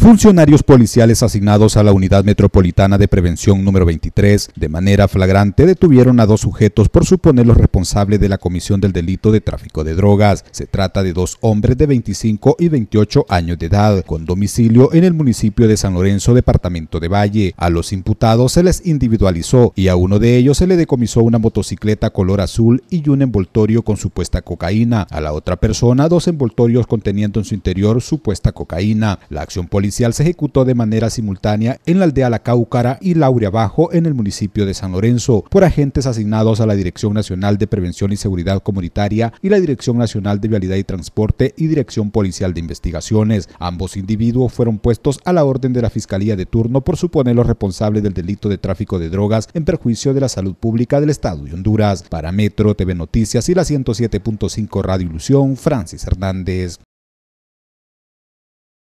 Funcionarios policiales asignados a la Unidad Metropolitana de Prevención número 23 de manera flagrante detuvieron a dos sujetos por suponerlos responsables de la comisión del delito de tráfico de drogas. Se trata de dos hombres de 25 y 28 años de edad con domicilio en el municipio de San Lorenzo, departamento de Valle. A los imputados se les individualizó y a uno de ellos se le decomisó una motocicleta color azul y un envoltorio con supuesta cocaína. A la otra persona dos envoltorios conteniendo en su interior supuesta cocaína. La acción policial se ejecutó de manera simultánea en la aldea La Cáucara y Laurea Bajo en el municipio de San Lorenzo por agentes asignados a la Dirección Nacional de Prevención y Seguridad Comunitaria y la Dirección Nacional de Vialidad y Transporte y Dirección Policial de Investigaciones. Ambos individuos fueron puestos a la orden de la Fiscalía de turno por suponer los responsables del delito de tráfico de drogas en perjuicio de la salud pública del Estado de Honduras. Para Metro, TV Noticias y la 107.5 Radio Ilusión, Francis Hernández.